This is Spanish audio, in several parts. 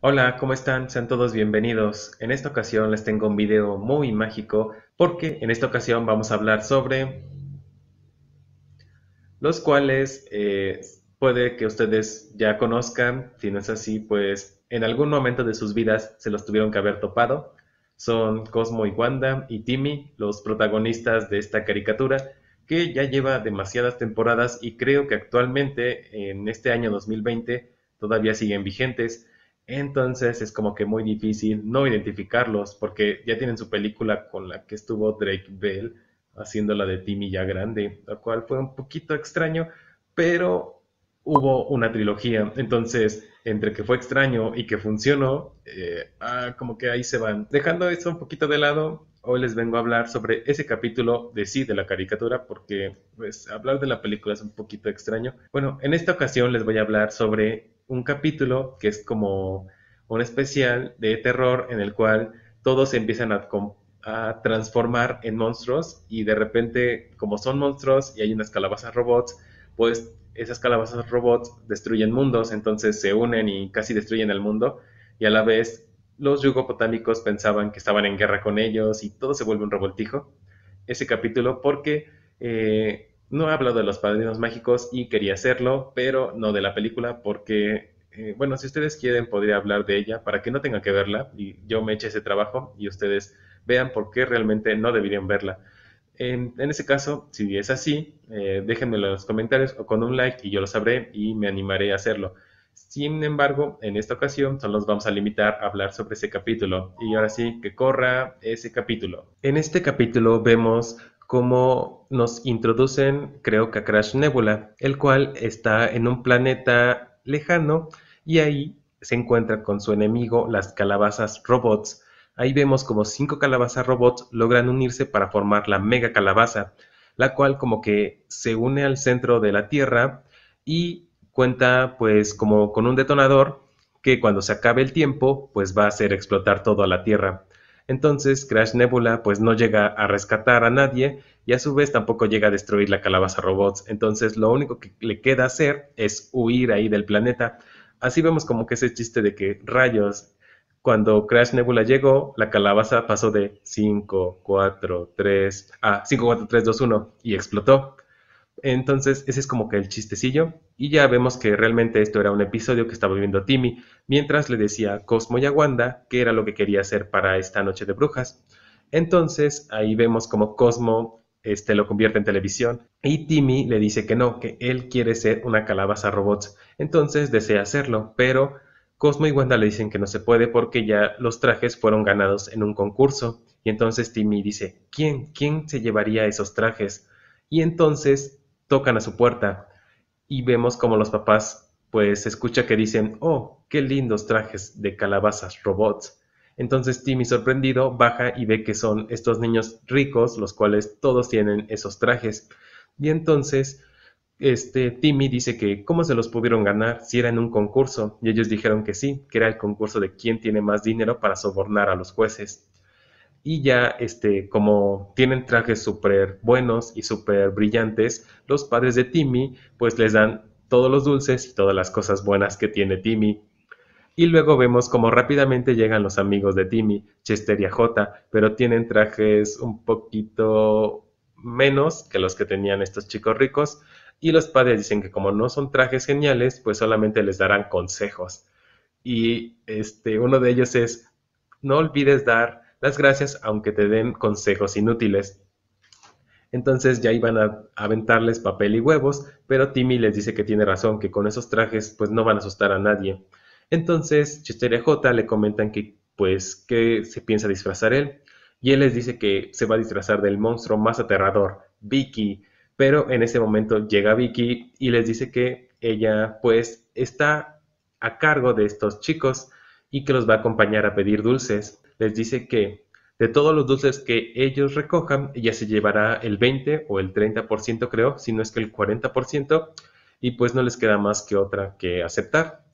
Hola, ¿cómo están? Sean todos bienvenidos. En esta ocasión les tengo un video muy mágico porque en esta ocasión vamos a hablar sobre los cuales eh, puede que ustedes ya conozcan, si no es así, pues en algún momento de sus vidas se los tuvieron que haber topado. Son Cosmo y Wanda y Timmy, los protagonistas de esta caricatura que ya lleva demasiadas temporadas y creo que actualmente en este año 2020 todavía siguen vigentes entonces es como que muy difícil no identificarlos porque ya tienen su película con la que estuvo Drake Bell haciendo la de Timmy ya grande, lo cual fue un poquito extraño, pero hubo una trilogía. Entonces, entre que fue extraño y que funcionó, eh, ah, como que ahí se van. Dejando eso un poquito de lado, hoy les vengo a hablar sobre ese capítulo de sí de la caricatura, porque pues, hablar de la película es un poquito extraño. Bueno, en esta ocasión les voy a hablar sobre un capítulo que es como un especial de terror en el cual todos se empiezan a, transformar en monstruos y de repente, como son monstruos y hay unas calabazas robots, pues esas calabazas robots destruyen mundos, entonces se unen y casi destruyen el mundo y a la vez los yugopotámicos pensaban que estaban en guerra con ellos y todo se vuelve un revoltijo. Ese capítulo porque eh, no he hablado de los padrinos mágicos y quería hacerlo, pero no de la película porque, eh, bueno, si ustedes quieren podría hablar de ella para que no tengan que verla y yo me eche ese trabajo y ustedes vean por qué realmente no deberían verla. En, ese caso, si es así, eh, déjenmelo en los comentarios o con un like y yo lo sabré y me animaré a hacerlo. Sin embargo, en esta ocasión solo nos vamos a limitar a hablar sobre ese capítulo. Y ahora sí, que corra ese capítulo. En este capítulo vemos como nos introducen, creo que a Crash Nebula, el cual está en un planeta lejano y ahí se encuentra con su enemigo, las calabazas robots. Ahí vemos como cinco calabazas robots logran unirse para formar la mega calabaza, la cual como que se une al centro de la Tierra y cuenta pues como con un detonador que cuando se acabe el tiempo pues va a hacer explotar toda la Tierra. Entonces Crash Nebula pues no llega a rescatar a nadie y a su vez tampoco llega a destruir la calabaza robots. Entonces lo único que le queda hacer es huir ahí del planeta. Así vemos como que ese chiste de que rayos, cuando Crash Nebula llegó, la calabaza pasó de 5, 4, 3, a 5, 4, 3, 2, 1 y explotó. Entonces, ese es como que el chistecillo. Y ya vemos que realmente esto era un episodio que estaba viviendo Timmy, mientras le decía Cosmo y a Wanda que era lo que quería hacer para esta noche de brujas. Entonces, ahí vemos como Cosmo este, lo convierte en televisión y Timmy le dice que no, que él quiere ser una calabaza robots. Entonces, desea hacerlo, pero Cosmo y Wanda le dicen que no se puede porque ya los trajes fueron ganados en un concurso. Y entonces Timmy dice, ¿quién? ¿Quién se llevaría esos trajes? Y entonces tocan a su puerta y vemos como los papás pues escucha que dicen, oh, qué lindos trajes de calabazas robots. Entonces Timmy sorprendido baja y ve que son estos niños ricos, los cuales todos tienen esos trajes. Y entonces este Timmy dice que cómo se los pudieron ganar si era en un concurso y ellos dijeron que sí, que era el concurso de quién tiene más dinero para sobornar a los jueces y ya este, como tienen trajes súper buenos y súper brillantes, los padres de Timmy pues les dan todos los dulces y todas las cosas buenas que tiene Timmy. Y luego vemos como rápidamente llegan los amigos de Timmy, Chester y J, pero tienen trajes un poquito menos que los que tenían estos chicos ricos. Y los padres dicen que como no son trajes geniales, pues solamente les darán consejos. Y este, uno de ellos es, no olvides dar las gracias aunque te den consejos inútiles. Entonces ya iban a aventarles papel y huevos, pero Timmy les dice que tiene razón, que con esos trajes pues no van a asustar a nadie. Entonces Chester y J le comentan que pues que se piensa disfrazar él, y él les dice que se va a disfrazar del monstruo más aterrador, Vicky, pero en ese momento llega Vicky y les dice que ella pues está a cargo de estos chicos y que los va a acompañar a pedir dulces les dice que de todos los dulces que ellos recojan, ella se llevará el 20 o el 30%, creo, si no es que el 40%, y pues no les queda más que otra que aceptar.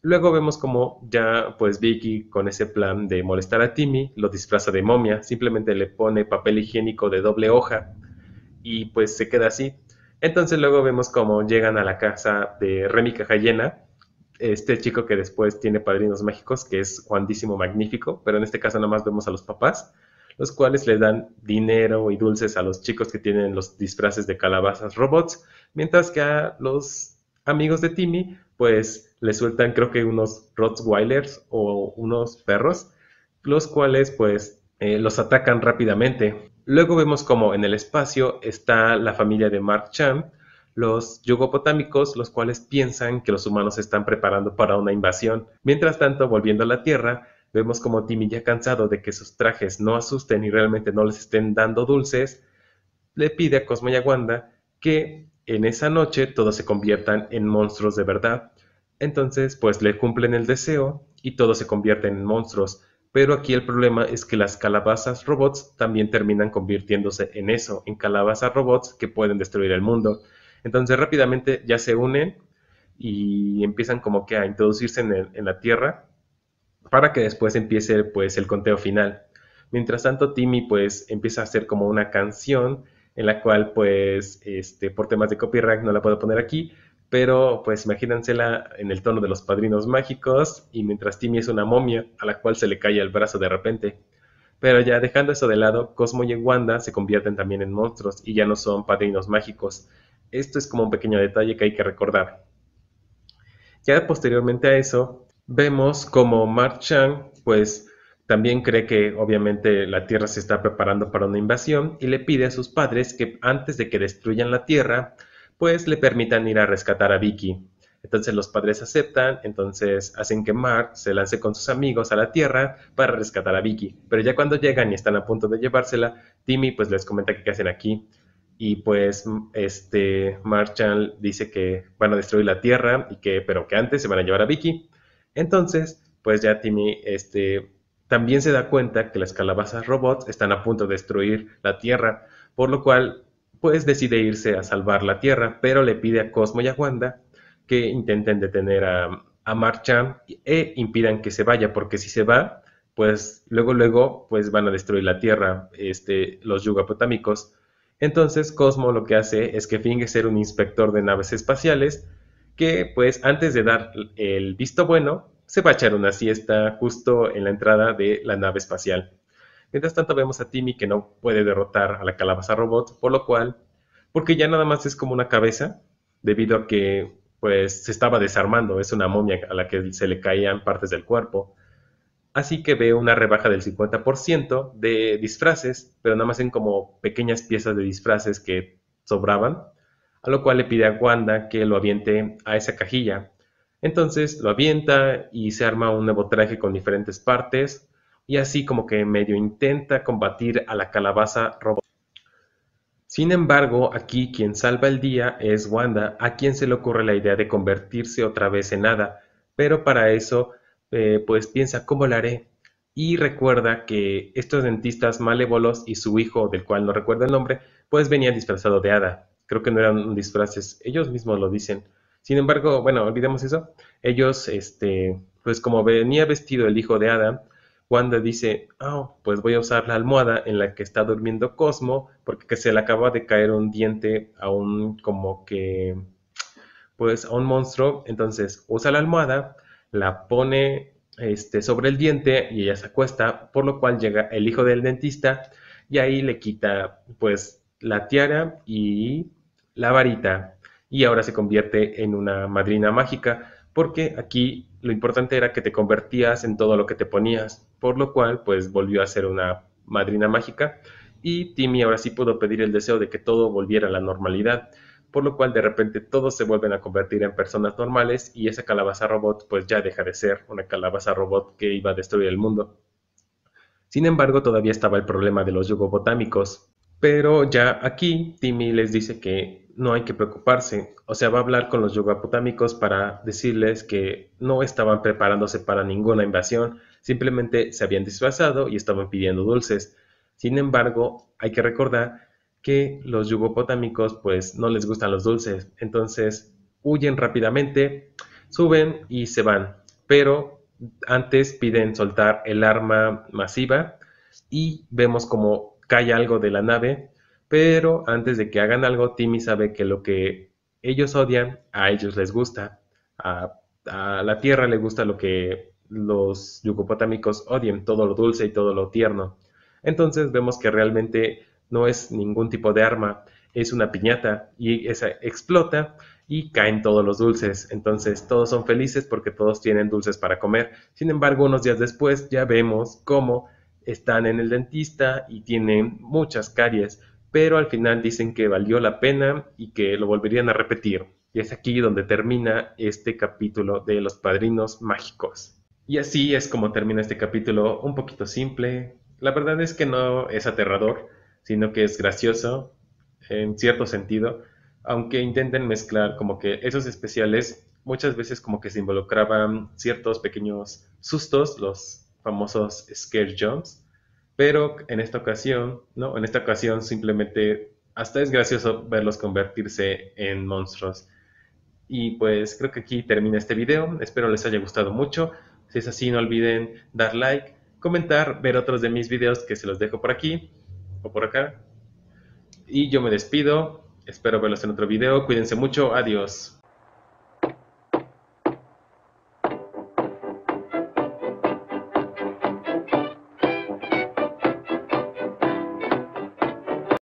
Luego vemos como ya pues Vicky con ese plan de molestar a Timmy lo disfraza de momia, simplemente le pone papel higiénico de doble hoja y pues se queda así. Entonces luego vemos como llegan a la casa de Remy Cajallena este chico que después tiene padrinos mágicos, que es juanísimo Magnífico, pero en este caso nada más vemos a los papás, los cuales le dan dinero y dulces a los chicos que tienen los disfraces de calabazas robots, mientras que a los amigos de Timmy, pues le sueltan creo que unos Rottweilers o unos perros, los cuales pues eh, los atacan rápidamente. Luego vemos como en el espacio está la familia de Mark Chan, los yugopotámicos, los cuales piensan que los humanos se están preparando para una invasión. Mientras tanto, volviendo a la Tierra, vemos como Timmy ya cansado de que sus trajes no asusten y realmente no les estén dando dulces, le pide a Cosmo y a Wanda que en esa noche todos se conviertan en monstruos de verdad. Entonces, pues le cumplen el deseo y todos se convierten en monstruos. Pero aquí el problema es que las calabazas robots también terminan convirtiéndose en eso, en calabazas robots que pueden destruir el mundo. Entonces rápidamente ya se unen y empiezan como que a introducirse en, la Tierra para que después empiece pues el conteo final. Mientras tanto, Timmy pues empieza a hacer como una canción en la cual pues este, por temas de copyright no la puedo poner aquí, pero pues imagínensela en el tono de los padrinos mágicos y mientras Timmy es una momia a la cual se le cae el brazo de repente. Pero ya dejando eso de lado, Cosmo y Wanda se convierten también en monstruos y ya no son padrinos mágicos, esto es como un pequeño detalle que hay que recordar. Ya posteriormente a eso, vemos como Mark Chang, pues también cree que obviamente la Tierra se está preparando para una invasión y le pide a sus padres que antes de que destruyan la Tierra, pues le permitan ir a rescatar a Vicky. Entonces los padres aceptan, entonces hacen que Mark se lance con sus amigos a la Tierra para rescatar a Vicky. Pero ya cuando llegan y están a punto de llevársela, Timmy pues les comenta que qué hacen aquí y pues este Marshall dice que van a destruir la Tierra y que pero que antes se van a llevar a Vicky. Entonces, pues ya Timmy este también se da cuenta que las calabazas robots están a punto de destruir la Tierra, por lo cual pues decide irse a salvar la Tierra, pero le pide a Cosmo y a Wanda que intenten detener a, a Marchand e impidan que se vaya, porque si se va, pues luego, luego, pues van a destruir la Tierra, este, los yugapotámicos, entonces Cosmo lo que hace es que finge ser un inspector de naves espaciales que pues antes de dar el visto bueno se va a echar una siesta justo en la entrada de la nave espacial. Mientras tanto vemos a Timmy que no puede derrotar a la calabaza robot, por lo cual, porque ya nada más es como una cabeza, debido a que pues se estaba desarmando, es una momia a la que se le caían partes del cuerpo. Así que ve una rebaja del 50% de disfraces, pero nada más en como pequeñas piezas de disfraces que sobraban, a lo cual le pide a Wanda que lo aviente a esa cajilla. Entonces lo avienta y se arma un nuevo traje con diferentes partes y así como que medio intenta combatir a la calabaza robot. Sin embargo, aquí quien salva el día es Wanda, a quien se le ocurre la idea de convertirse otra vez en nada, pero para eso eh, pues piensa cómo lo haré. Y recuerda que estos dentistas malévolos y su hijo, del cual no recuerda el nombre, pues venía disfrazado de hada. Creo que no eran disfraces, ellos mismos lo dicen. Sin embargo, bueno, olvidemos eso. Ellos, este, pues como venía vestido el hijo de hada, Wanda dice, ah pues voy a usar la almohada en la que está durmiendo Cosmo, porque se le acaba de caer un diente a un como que, pues a un monstruo. Entonces usa la almohada la pone este, sobre el diente y ella se acuesta, por lo cual llega el hijo del dentista y ahí le quita pues la tiara y la varita y ahora se convierte en una madrina mágica porque aquí lo importante era que te convertías en todo lo que te ponías, por lo cual pues volvió a ser una madrina mágica y Timmy ahora sí pudo pedir el deseo de que todo volviera a la normalidad por lo cual de repente todos se vuelven a convertir en personas normales y esa calabaza robot pues ya deja de ser una calabaza robot que iba a destruir el mundo. Sin embargo, todavía estaba el problema de los yogopotámicos, pero ya aquí Timmy les dice que no hay que preocuparse, o sea, va a hablar con los yugobotámicos para decirles que no estaban preparándose para ninguna invasión, simplemente se habían disfrazado y estaban pidiendo dulces. Sin embargo, hay que recordar que los yugopotámicos pues no les gustan los dulces, entonces huyen rápidamente, suben y se van, pero antes piden soltar el arma masiva y vemos como cae algo de la nave, pero antes de que hagan algo, Timmy sabe que lo que ellos odian, a ellos les gusta, a, la Tierra le gusta lo que los yugopotámicos odian, todo lo dulce y todo lo tierno. Entonces vemos que realmente no es ningún tipo de arma, es una piñata y esa explota y caen todos los dulces. Entonces todos son felices porque todos tienen dulces para comer. Sin embargo, unos días después ya vemos cómo están en el dentista y tienen muchas caries, pero al final dicen que valió la pena y que lo volverían a repetir. Y es aquí donde termina este capítulo de los padrinos mágicos. Y así es como termina este capítulo, un poquito simple. La verdad es que no es aterrador, sino que es gracioso en cierto sentido, aunque intenten mezclar como que esos especiales muchas veces como que se involucraban ciertos pequeños sustos, los famosos scare jumps, pero en esta ocasión, ¿no? En esta ocasión simplemente hasta es gracioso verlos convertirse en monstruos. Y pues creo que aquí termina este video, espero les haya gustado mucho, si es así no olviden dar like, comentar, ver otros de mis videos que se los dejo por aquí por acá. Y yo me despido. Espero verlos en otro video. Cuídense mucho. Adiós.